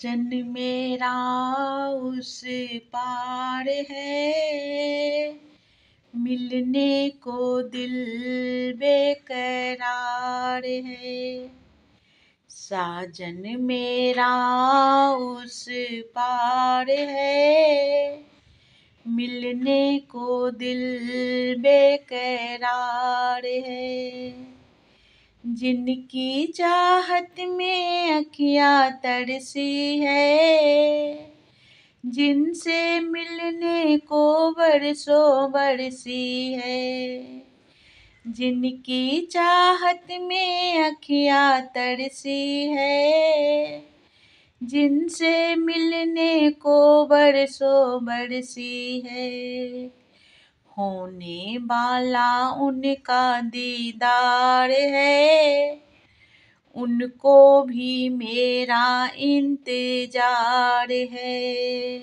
जन मेरा उस पार है मिलने को दिल बेकरार है साजन मेरा उस पार है मिलने को दिल बेकरार जिनकी चाहत में अखियाँ तरसी है जिनसे मिलने को बरसों बरसी है जिनकी चाहत में अखियाँ तरसी है जिनसे मिलने को बरसों बरसी है होने वाला उनका दीदार है उनको भी मेरा इंतजार है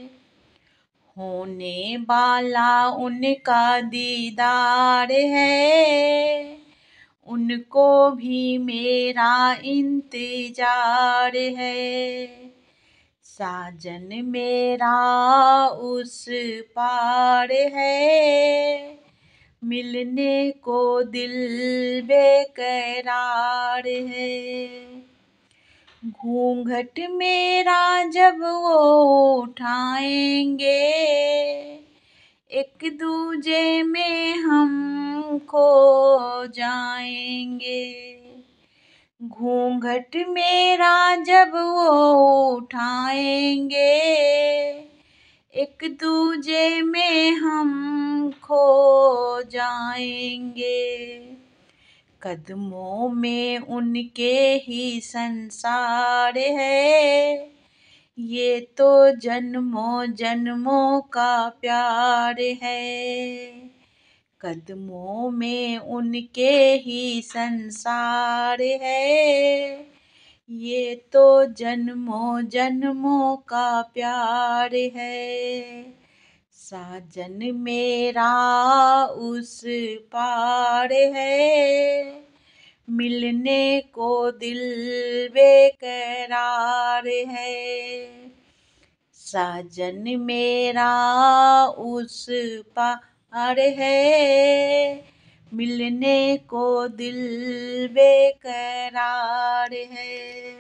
होने वाला उनका दीदार है उनको भी मेरा इंतजार है साजन मेरा उस पार है मिलने को दिल बेकरार है घूंघट मेरा जब वो उठाएंगे एक दूजे में हम खो जाएंगे घूंघट मेरा जब वो उठाएंगे एक दूजे में हम खो जाएंगे कदमों में उनके ही संसार है ये तो जन्मों जन्मों का प्यार है कदमों में उनके ही संसार है ये तो जन्मों जन्मों का प्यार है साजन मेरा उस पार है मिलने को दिल बेकरार है साजन मेरा उस पार अरे है मिलने को दिल बेकरार है